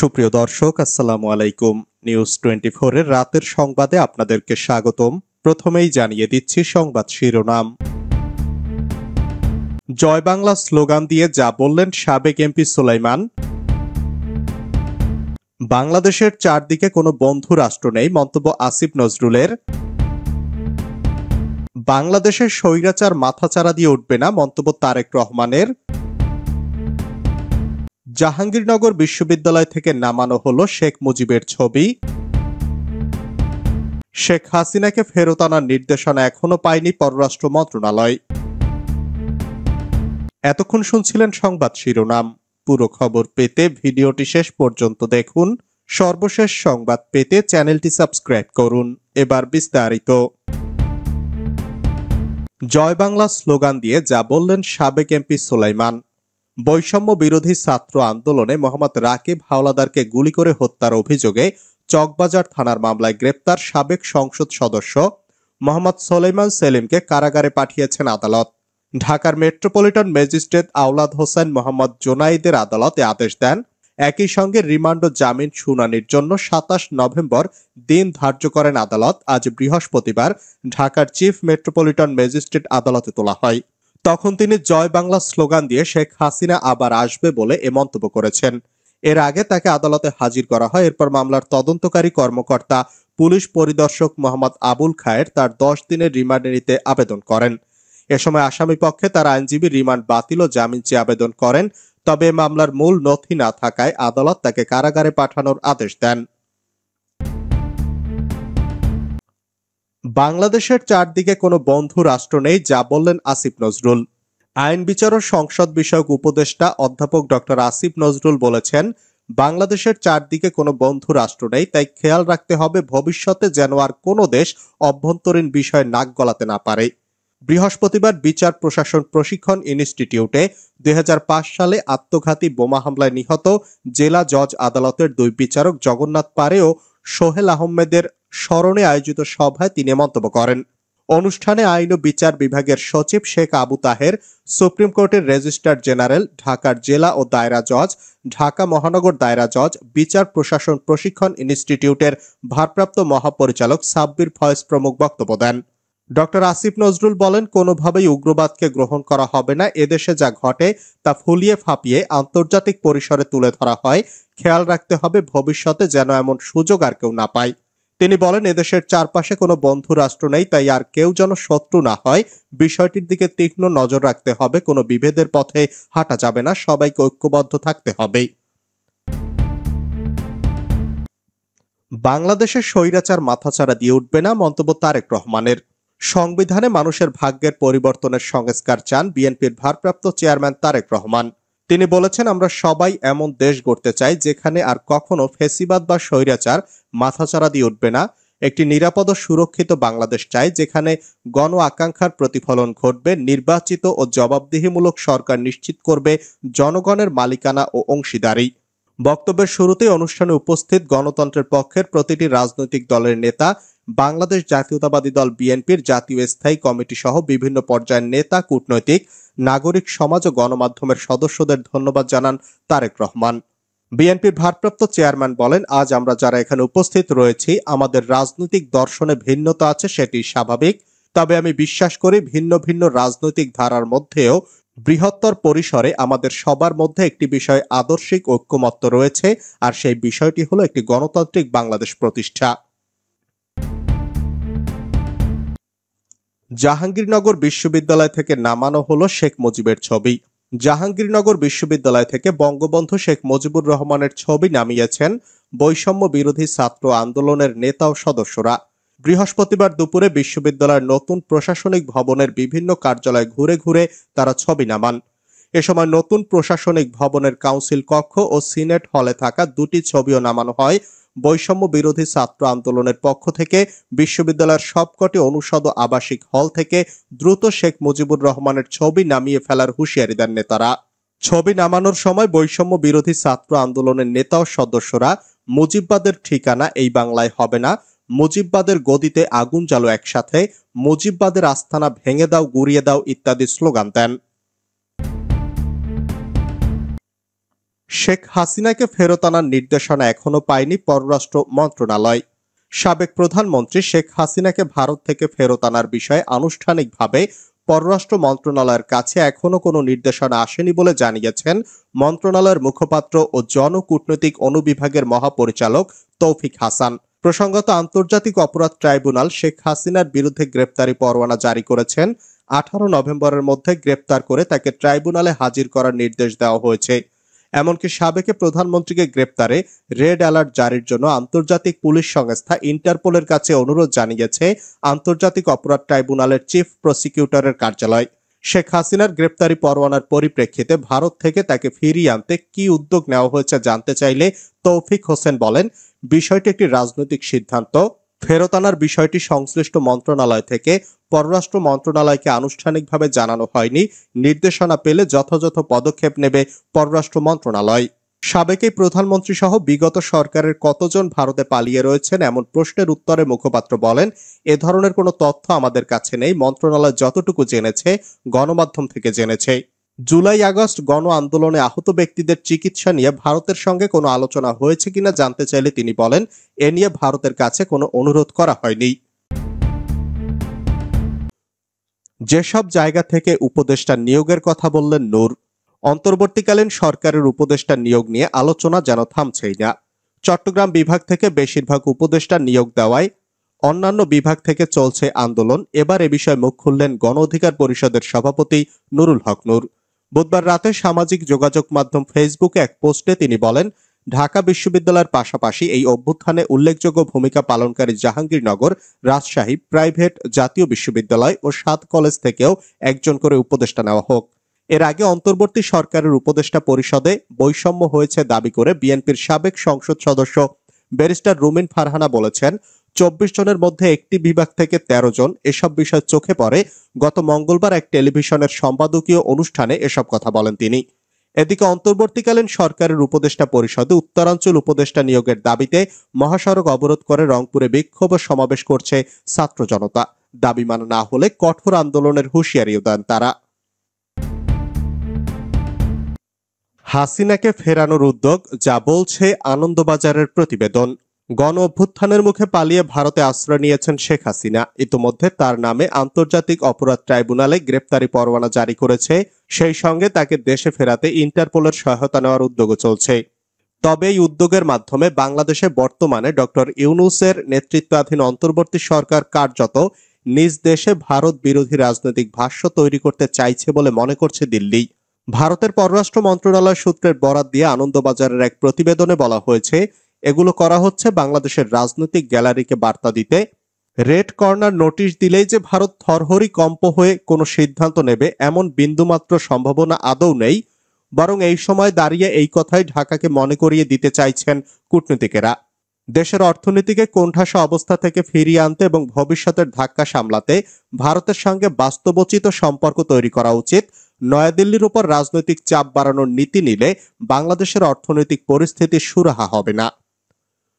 সুপ্রিয় দর্শক আসসালামু আলাইকুম নিউজ টোয়েন্টি ফোরের রাতের সংবাদে আপনাদেরকে স্বাগতম প্রথমেই জানিয়ে দিচ্ছি সংবাদ শিরোনাম জয় বাংলা স্লোগান দিয়ে যা বললেন সাবেক এমপি সুলাইমান বাংলাদেশের চারদিকে কোনো বন্ধু রাষ্ট্র নেই মন্তব্য আসিফ নজরুলের বাংলাদেশের স্বৈরাচার মাথাচারা দিয়ে উঠবে না মন্তব্য তারেক রহমানের জাহাঙ্গীরনগর বিশ্ববিদ্যালয় থেকে নামানো হলো শেখ মুজিবের ছবি শেখ হাসিনাকে ফেরত আনার নির্দেশনা এখনো পায়নি পররাষ্ট্র মন্ত্রণালয় এতক্ষণ শুনছিলেন সংবাদ শিরোনাম পুরো খবর পেতে ভিডিওটি শেষ পর্যন্ত দেখুন সর্বশেষ সংবাদ পেতে চ্যানেলটি সাবস্ক্রাইব করুন এবার বিস্তারিত জয় বাংলা স্লোগান দিয়ে যা বললেন সাবেক এমপি সোলাইমান বৈষম্য বিরোধী ছাত্র আন্দোলনে মোহাম্মদ রাকিব হাওলাদারকে গুলি করে হত্যার অভিযোগে চকবাজার থানার মামলায় গ্রেপ্তার সাবেক সংসদ সদস্য মোহাম্মদ সোলেমান সেলিমকে কারাগারে পাঠিয়েছেন আদালত ঢাকার মেট্রোপলিটন ম্যাজিস্ট্রেট আওলাদ হোসেন মোহাম্মদ জোনাইদের আদালতে আদেশ দেন একই সঙ্গে রিমান্ড ও জামিন শুনানির জন্য সাতাশ নভেম্বর দিন ধার্য করেন আদালত আজ বৃহস্পতিবার ঢাকার চিফ মেট্রোপলিটন ম্যাজিস্ট্রেট আদালতে তোলা হয় তখন তিনি জয় বাংলা স্লোগান দিয়ে শেখ হাসিনা আবার আসবে বলে এ মন্তব্য করেছেন এর আগে তাকে আদালতে হাজির করা হয় এরপর মামলার তদন্তকারী কর্মকর্তা পুলিশ পরিদর্শক মোহাম্মদ আবুল খায়ের তার দশ দিনের রিমান্ডে নিতে আবেদন করেন এ সময় আসামি পক্ষে তার আইনজীবী রিমান্ড বাতিল ও জামিন চেয়ে আবেদন করেন তবে মামলার মূল নথি না থাকায় আদালত তাকে কারাগারে পাঠানোর আদেশ দেন বাংলাদেশের চারদিকে কোনো বন্ধু রাষ্ট্র নেই যা বললেন আসিফ নজরুল আইন বিচার ও সংসদ বিষয়ক উপদেষ্টা অধ্যাপক ডক্টর আসিফ নজরুল বলেছেন বাংলাদেশের চারদিকে কোনো বন্ধু রাষ্ট্র নেই তাই খেয়াল রাখতে হবে ভবিষ্যতে যেন আর কোনো দেশ অভ্যন্তরীণ বিষয়ে নাক গলাতে না পারে বৃহস্পতিবার বিচার প্রশাসন প্রশিক্ষণ ইনস্টিটিউটে দুই সালে আত্মঘাতী বোমা হামলায় নিহত জেলা জজ আদালতের দুই বিচারক জগন্নাথ পারে ও সোহেল আহমেদের স্মরণে আয়োজিত সভায় তিনি মন্তব্য করেন অনুষ্ঠানে আইন ও বিচার বিভাগের সচিব শেখ আবু তাহের সুপ্রিম কোর্টের রেজিস্ট্রার জেনারেল ঢাকার জেলা ও দায়রা জজ ঢাকা মহানগর দায়রা জজ বিচার প্রশাসন প্রশিক্ষণ ইনস্টিটিউটের ভারপ্রাপ্ত মহাপরিচালক সাব্বির ফয়েজ প্রমুখ বক্তব্য দেন ডক্টর আসিফ নজরুল বলেন কোনোভাবেই উগ্রবাদকে গ্রহণ করা হবে না এদেশে যা ঘটে তা ফুলিয়ে ফাঁপিয়ে আন্তর্জাতিক পরিসরে তুলে ধরা হয় খেয়াল রাখতে হবে ভবিষ্যতে যেন এমন সুযোগ আর কেউ না পায় তিনি বলেন এদেশের চারপাশে কোনো বন্ধু রাষ্ট্র নেই তাই আর কেউ যেন শত্রু না হয় বিষয়টির দিকে তীক্ষ্ণ নজর রাখতে হবে কোনো বিভেদের পথে হাঁটা যাবে না সবাইকে ঐক্যবদ্ধ থাকতে হবে বাংলাদেশের স্বৈরাচার মাথাছাড়া দিয়ে উঠবে না মন্তব্য তারেক রহমানের সংবিধানে মানুষের ভাগ্যের পরিবর্তনের সংস্কার চান বিএনপির ভারপ্রাপ্ত চেয়ারম্যান তারেক রহমান তিনি বলেছেন আমরা সবাই এমন দেশ গড়তে চাই যেখানে আর কখনো ফেসিবাদ বা স্বৈরাচার মাথাচাড়া দিয়ে উঠবে না একটি নিরাপদ সুরক্ষিত বাংলাদেশ চাই যেখানে গণ আকাঙ্ক্ষার প্রতিফলন ঘটবে নির্বাচিত ও জবাবদিহিমূলক সরকার নিশ্চিত করবে জনগণের মালিকানা ও অংশীদারি বক্তব্যের শুরুতে অনুষ্ঠানে উপস্থিত গণতন্ত্রের পক্ষের প্রতিটি রাজনৈতিক দলের নেতা বাংলাদেশ জাতীয়তাবাদী দল বিএনপির জাতীয় স্থায়ী কমিটি সহ বিভিন্ন পর্যায়ের নেতা কূটনৈতিক নাগরিক সমাজ ও গণমাধ্যমের সদস্যদের ধন্যবাদ জানান তারেক রহমান বিএনপির ভারপ্রাপ্ত চেয়ারম্যান বলেন আজ আমরা যারা এখানে উপস্থিত রয়েছি আমাদের রাজনৈতিক দর্শনে ভিন্নতা আছে সেটি স্বাভাবিক তবে আমি বিশ্বাস করি ভিন্ন ভিন্ন রাজনৈতিক ধারার মধ্যেও বৃহত্তর পরিসরে আমাদের সবার মধ্যে একটি বিষয়ে আদর্শিক ঐক্যমত্য রয়েছে আর সেই বিষয়টি হলো একটি গণতান্ত্রিক বাংলাদেশ প্রতিষ্ঠা জাহাঙ্গীরনগর বিশ্ববিদ্যালয় থেকে নামানো হলো শেখ মুজিবের ছবি জাহাঙ্গীরনগর বিশ্ববিদ্যালয় থেকে বঙ্গবন্ধু শেখ মুজিবুর রহমানের ছবি নামিয়েছেন বৈষম্য বিরোধী ছাত্র আন্দোলনের নেতা ও সদস্যরা বৃহস্পতিবার দুপুরে বিশ্ববিদ্যালয়ের নতুন প্রশাসনিক ভবনের বিভিন্ন কার্যালয় ঘুরে ঘুরে তারা ছবি নামান এ সময় নতুন প্রশাসনিক ভবনের কাউন্সিল কক্ষ ও সিনেট হলে থাকা দুটি ছবিও নামানো হয় বৈষম্য বিরোধী ছাত্র আন্দোলনের পক্ষ থেকে বিশ্ববিদ্যালয়ের সবকটি অনুষদ ও আবাসিক হল থেকে দ্রুত শেখ মুজিবুর রহমানের ছবি নামিয়ে ফেলার হুঁশিয়ারি দেন নেতারা ছবি নামানোর সময় বৈষম্য বিরোধী ছাত্র আন্দোলনের নেতা ও সদস্যরা মুজিববাদের ঠিকানা এই বাংলায় হবে না মুজিববাদের গদিতে আগুন জ্বালো একসাথে মুজিববাদের আস্থানা ভেঙে দাও গুড়িয়ে দাও ইত্যাদি স্লোগান দেন শেখ হাসিনাকে ফেরত আনার নির্দেশনা এখনও পায়নি পররাষ্ট্র মন্ত্রণালয় সাবেক প্রধানমন্ত্রী শেখ হাসিনাকে ভারত থেকে ফেরত আনার বিষয়ে আনুষ্ঠানিকভাবে পররাষ্ট্র মন্ত্রণালয়ের কাছে এখনও কোনো নির্দেশনা আসেনি বলে জানিয়েছেন মন্ত্রণালয়ের মুখপাত্র ও জনকূটনৈতিক অনুবিভাগের মহাপরিচালক তৌফিক হাসান প্রসঙ্গত আন্তর্জাতিক অপরাধ ট্রাইব্যুনাল শেখ হাসিনার বিরুদ্ধে গ্রেপ্তারি পরোয়ানা জারি করেছেন আঠারো নভেম্বরের মধ্যে গ্রেপ্তার করে তাকে ট্রাইব্যুনালে হাজির করার নির্দেশ দেওয়া হয়েছে এমনকি সাবেকে প্রধানমন্ত্রীকে গ্রেপ্তারে রেড অ্যালার্ট জারির জন্য আন্তর্জাতিক পুলিশ সংস্থা ইন্টারপোলের কাছে অনুরোধ জানিয়েছে আন্তর্জাতিক অপরাধ ট্রাইব্যুনালের চিফ প্রসিকিউটরের কার্যালয় শেখ হাসিনার গ্রেপ্তারি পরোয়ানার পরিপ্রেক্ষিতে ভারত থেকে তাকে ফিরিয়ে আনতে কি উদ্যোগ নেওয়া হয়েছে জানতে চাইলে তৌফিক হোসেন বলেন বিষয়টি একটি রাজনৈতিক সিদ্ধান্ত ফেরত আনার বিষয়টি সংশ্লিষ্ট মন্ত্রণালয় থেকে পররাষ্ট্র মন্ত্রণালয়কে আনুষ্ঠানিকভাবে জানানো হয়নি নির্দেশনা পেলে যথাযথ পদক্ষেপ নেবে পররাষ্ট্র মন্ত্রণালয় সাবেকেই প্রধানমন্ত্রী সহ বিগত সরকারের কতজন ভারতে পালিয়ে রয়েছেন এমন প্রশ্নের উত্তরে মুখপাত্র বলেন এ ধরনের কোনো তথ্য আমাদের কাছে নেই মন্ত্রণালয় যতটুকু জেনেছে গণমাধ্যম থেকে জেনেছে জুলাই আগস্ট গণ আন্দোলনে আহত ব্যক্তিদের চিকিৎসা নিয়ে ভারতের সঙ্গে কোনো আলোচনা হয়েছে কিনা জানতে চাইলে তিনি বলেন এ নিয়ে ভারতের কাছে কোনো অনুরোধ করা হয়নি যেসব জায়গা থেকে উপদেষ্টা নিয়োগের কথা বললেন নূর অন্তর্বর্তীকালীন সরকারের উপদেষ্টা নিয়োগ নিয়ে আলোচনা যেন থামছেই না চট্টগ্রাম বিভাগ থেকে বেশিরভাগ উপদেষ্টা নিয়োগ দেওয়ায় অন্যান্য বিভাগ থেকে চলছে আন্দোলন এবার এ বিষয়ে মুখ খুললেন গণ অধিকার পরিষদের সভাপতি নুরুল হক নূর বুধবার রাতে সামাজিক যোগাযোগ মাধ্যম ফেসবুকে এক পোস্টে তিনি বলেন ঢাকা বিশ্ববিদ্যালয়ের পাশাপাশি এই অভ্যুত্থানে উল্লেখযোগ্য ভূমিকা পালনকারী জাহাঙ্গীরনগর রাজশাহী প্রাইভেট জাতীয় বিশ্ববিদ্যালয় ও সাত কলেজ থেকেও একজন করে উপদেষ্টা নেওয়া হোক এর আগে অন্তর্বর্তী সরকারের উপদেষ্টা পরিষদে বৈষম্য হয়েছে দাবি করে বিএনপির সাবেক সংসদ সদস্য ব্যারিস্টার রুমিন ফারহানা বলেছেন চব্বিশ জনের মধ্যে একটি বিভাগ থেকে ১৩ জন এসব বিষয় চোখে পড়ে গত মঙ্গলবার এক টেলিভিশনের সম্পাদকীয় অনুষ্ঠানে এসব কথা বলেন তিনি এদিকে অন্তর্বর্তীকালীন সরকারের উপদেষ্টা পরিষদে উত্তরাঞ্চল উপদেষ্টা নিয়োগের দাবিতে মহাসড়ক অবরোধ করে রংপুরে বিক্ষোভ সমাবেশ করছে ছাত্র জনতা দাবি মানা না হলে কঠোর আন্দোলনের হুঁশিয়ারিও দেন তারা হাসিনাকে ফেরানোর উদ্যোগ যা বলছে আনন্দবাজারের প্রতিবেদন গণ অভ্যুত্থানের মুখে পালিয়ে ভারতে আশ্রয় নিয়েছেন শেখ হাসিনা ইতোমধ্যে তার নামে আন্তর্জাতিক অপরাধ ট্রাইব্যুনালে গ্রেপ্তারি পরোয়ানা জারি করেছে সেই সঙ্গে তাকে দেশে ফেরাতে ইন্টারপোলের সহায়তা নেওয়ার উদ্যোগও চলছে তবে এই উদ্যোগের মাধ্যমে বাংলাদেশে বর্তমানে ডক্টর ইউনুসের নেতৃত্বাধীন অন্তর্বর্তী সরকার কার্যত নিজ দেশে ভারত বিরোধী রাজনৈতিক ভাষ্য তৈরি করতে চাইছে বলে মনে করছে দিল্লি ভারতের পররাষ্ট্র মন্ত্রণালয় সূত্রের বরাত দিয়ে আনন্দবাজারের এক প্রতিবেদনে বলা হয়েছে এগুলো করা হচ্ছে বাংলাদেশের রাজনৈতিক গ্যালারিকে বার্তা দিতে রেড কর্নার নোটিশ দিলেই যে ভারত থরহরি কম্প হয়ে কোনো সিদ্ধান্ত নেবে এমন বিন্দুমাত্র সম্ভাবনা আদৌ নেই বরং এই সময় দাঁড়িয়ে এই কথাই ঢাকাকে মনে করিয়ে দিতে চাইছেন কূটনীতিকেরা দেশের অর্থনীতিকে কোণঠাসা অবস্থা থেকে ফিরিয়ে আনতে এবং ভবিষ্যতের ধাক্কা সামলাতে ভারতের সঙ্গে বাস্তবচিত সম্পর্ক তৈরি করা উচিত নয়াদিল্লির উপর রাজনৈতিক চাপ বাড়ানোর নীতি নিলে বাংলাদেশের অর্থনৈতিক পরিস্থিতি সুরাহা হবে না